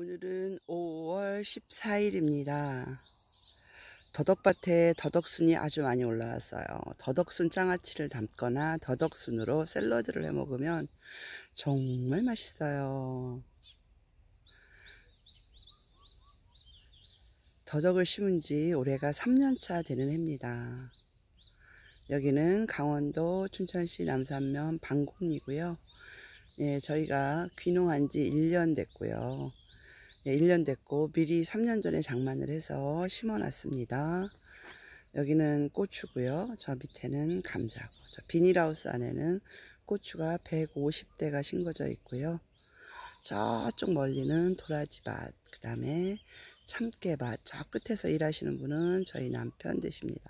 오늘은 5월 14일입니다. 더덕밭에 더덕순이 아주 많이 올라왔어요. 더덕순 장아찌를 담거나 더덕순으로 샐러드를 해 먹으면 정말 맛있어요. 더덕을 심은 지 올해가 3년차 되는 해입니다. 여기는 강원도 춘천시 남산면 방곡리고요. 예, 저희가 귀농한 지 1년 됐고요. 1년 예, 됐고 미리 3년 전에 장만을 해서 심어놨습니다. 여기는 고추고요. 저 밑에는 감자고 저 비닐하우스 안에는 고추가 150대가 심겨져 있고요. 저쪽 멀리는 도라지밭, 그 다음에 참깨밭, 저 끝에서 일하시는 분은 저희 남편 되십니다.